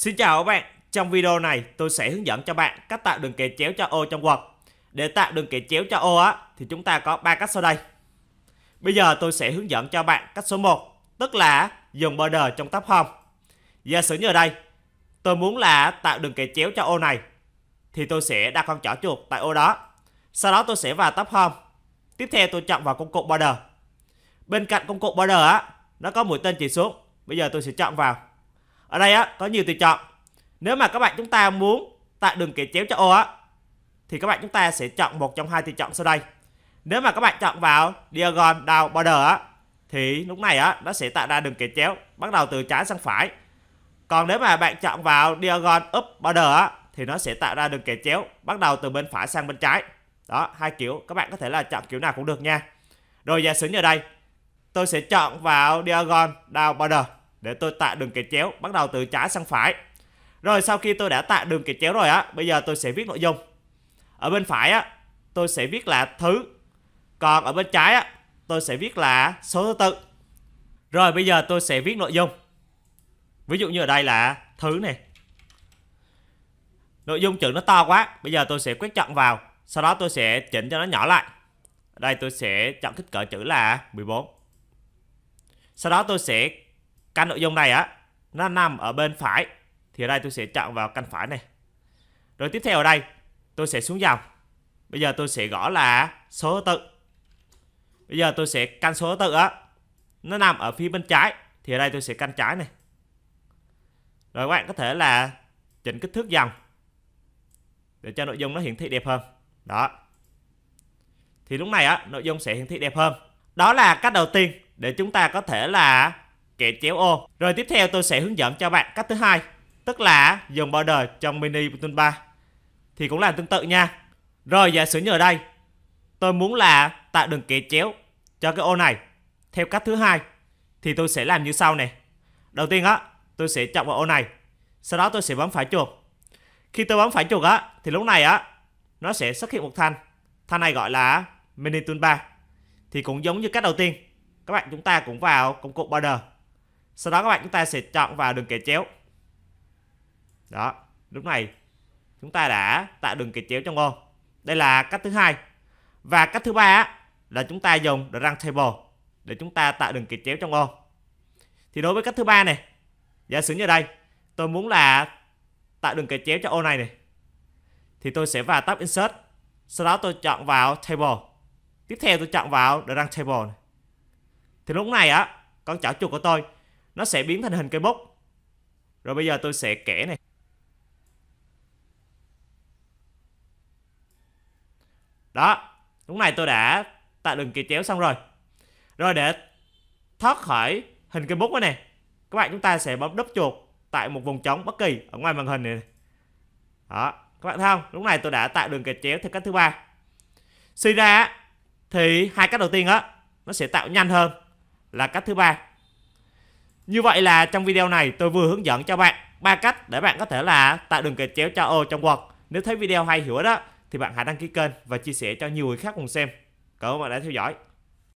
Xin chào các bạn, trong video này tôi sẽ hướng dẫn cho bạn cách tạo đường kẻ chéo cho ô trong Word. Để tạo đường kẻ chéo cho ô á thì chúng ta có ba cách sau đây. Bây giờ tôi sẽ hướng dẫn cho bạn cách số 1, tức là dùng border trong tab home. Giả sử như ở đây, tôi muốn là tạo đường kẻ chéo cho ô này thì tôi sẽ đặt con chỏ chuột tại ô đó. Sau đó tôi sẽ vào tab home. Tiếp theo tôi chọn vào công cụ border. Bên cạnh công cụ border á, nó có mũi tên chỉ xuống. Bây giờ tôi sẽ chọn vào ở đây á có nhiều tùy chọn. Nếu mà các bạn chúng ta muốn tạo đường kẻ chéo cho ô á thì các bạn chúng ta sẽ chọn một trong hai tùy chọn sau đây. Nếu mà các bạn chọn vào diagon down border á thì lúc này á nó sẽ tạo ra đường kẻ chéo bắt đầu từ trái sang phải. Còn nếu mà bạn chọn vào diagon up border á thì nó sẽ tạo ra đường kẻ chéo bắt đầu từ bên phải sang bên trái. Đó, hai kiểu, các bạn có thể là chọn kiểu nào cũng được nha. Rồi giả sử như đây, tôi sẽ chọn vào diagon down border để tôi tạo đường kẻ chéo bắt đầu từ trái sang phải rồi sau khi tôi đã tạo đường kẻ chéo rồi á bây giờ tôi sẽ viết nội dung ở bên phải á tôi sẽ viết là thứ còn ở bên trái á tôi sẽ viết là số thứ tự rồi bây giờ tôi sẽ viết nội dung ví dụ như ở đây là thứ này nội dung chữ nó to quá bây giờ tôi sẽ quét chọn vào sau đó tôi sẽ chỉnh cho nó nhỏ lại đây tôi sẽ chọn kích cỡ chữ là 14 sau đó tôi sẽ căn nội dung này á nó nằm ở bên phải thì ở đây tôi sẽ chọn vào căn phải này rồi tiếp theo ở đây tôi sẽ xuống dòng bây giờ tôi sẽ gõ là số tự bây giờ tôi sẽ căn số tự á nó nằm ở phía bên trái thì ở đây tôi sẽ căn trái này rồi các bạn có thể là chỉnh kích thước dòng để cho nội dung nó hiển thị đẹp hơn đó thì lúc này á nội dung sẽ hiển thị đẹp hơn đó là cách đầu tiên để chúng ta có thể là kẹp chéo ô. Rồi tiếp theo tôi sẽ hướng dẫn cho bạn cách thứ hai, tức là dùng border trong mini Platoon 3 thì cũng làm tương tự nha. Rồi giả sử như ở đây, tôi muốn là tạo đường kẻ chéo cho cái ô này theo cách thứ hai thì tôi sẽ làm như sau này. Đầu tiên á, tôi sẽ chọn vào ô này. Sau đó tôi sẽ bấm phải chuột. Khi tôi bấm phải chuột á thì lúc này á nó sẽ xuất hiện một thanh. Thanh này gọi là mini toolbar. Thì cũng giống như cách đầu tiên, các bạn chúng ta cũng vào công cụ border sau đó các bạn chúng ta sẽ chọn vào đường kẻ chéo đó lúc này chúng ta đã tạo đường kẻ chéo trong ô đây là cách thứ hai và cách thứ ba là chúng ta dùng the rank table để chúng ta tạo đường kẻ chéo trong ô thì đối với cách thứ ba này giả sử như đây tôi muốn là tạo đường kẻ chéo cho ô này này thì tôi sẽ vào tab insert sau đó tôi chọn vào table tiếp theo tôi chọn vào the rank table này. thì lúc này á con chảo chuột của tôi nó sẽ biến thành hình cây bút. rồi bây giờ tôi sẽ kẻ này đó lúc này tôi đã tạo đường kỳ chéo xong rồi rồi để thoát khỏi hình cây bút này các bạn chúng ta sẽ bấm đúp chuột tại một vùng trống bất kỳ ở ngoài màn hình này đó các bạn thấy không lúc này tôi đã tạo đường kẹt chéo theo cách thứ ba suy ra thì hai cách đầu tiên á nó sẽ tạo nhanh hơn là cách thứ ba như vậy là trong video này tôi vừa hướng dẫn cho bạn ba cách để bạn có thể là tạo đường gạch chéo cho ô trong Word. Nếu thấy video hay hiểu đó thì bạn hãy đăng ký kênh và chia sẻ cho nhiều người khác cùng xem. Cảm ơn bạn đã theo dõi.